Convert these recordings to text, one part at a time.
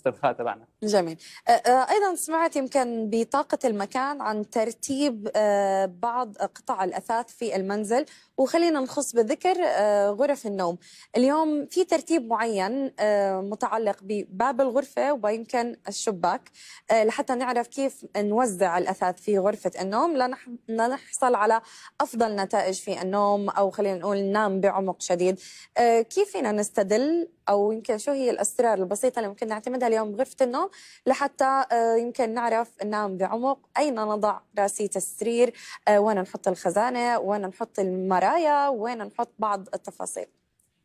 الاسترخاء تبعنا جميل ايضا سمعت يمكن بطاقه المكان عن ترتيب بعض قطع الاثاث في المنزل وخلينا نخص بذكر غرف النوم اليوم في ترتيب معين متعلق بباب الغرفه ويمكن الشباك لحتى نعرف كيف نوزع الاثاث في غرفه النوم لنحصل على افضل نتائج في النوم او خلينا نقول ننام بعمق شديد كيف فينا نستدل او يمكن شو هي الاسرار البسيطه اللي ممكن نعتمدها اليوم بغرفه النوم لحتى آه، يمكن نعرف ننام بعمق اين نضع راسيه السرير آه، وين نحط الخزانه وين نحط المرايا وين نحط بعض التفاصيل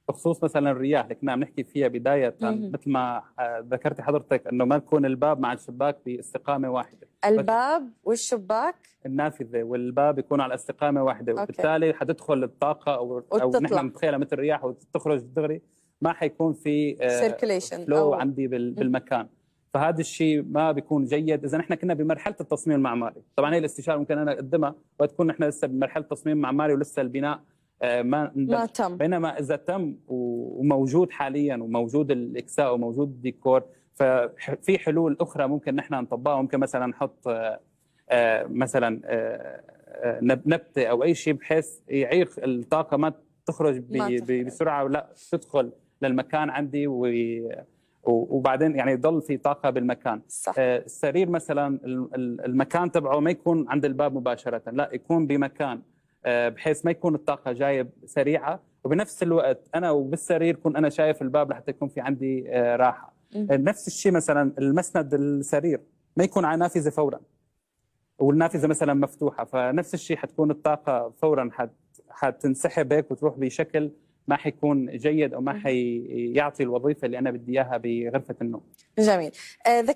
بخصوص مثلا الرياح اللي كنا عم نحكي فيها بدايه مثل ما آه، ذكرتي حضرتك انه ما يكون الباب مع الشباك باستقامه واحده الباب والشباك النافذه والباب يكون على استقامه واحده وبالتالي حتدخل الطاقه او او نحن متخيلها مثل الرياح وتخرج دغري ما حيكون في سيركليشن آه، فلو عندي بالمكان فهذا الشيء ما بيكون جيد اذا نحن كنا بمرحله التصميم المعماري طبعا هي الاستشاره ممكن انا اقدمها وتكون نحن لسه بمرحله تصميم معماري ولسه البناء آه، ما ما تم بينما اذا تم وموجود حاليا وموجود الاكساء وموجود الديكور ففي حلول اخرى ممكن نحن نطبقها ممكن مثلا نحط آه، مثلا نبته او اي شيء بحيث يعيق الطاقه ما تخرج بسرعه ولا تدخل للمكان عندي و وبعدين يعني يضل في طاقه بالمكان صح. السرير آه، مثلا المكان تبعه ما يكون عند الباب مباشره لا يكون بمكان آه، بحيث ما يكون الطاقه جايه سريعه وبنفس الوقت انا وبالسرير كون انا شايف الباب لحتى يكون في عندي آه، راحه م. نفس الشيء مثلا المسند السرير ما يكون على نافذه فورا والنافذه مثلا مفتوحه فنفس الشيء حتكون الطاقه فورا حت حتنسحب هيك وتروح بشكل ما حيكون جيد او ما حيعطي الوظيفه اللي انا بدي اياها بغرفه النوم. جميل. آه ذك...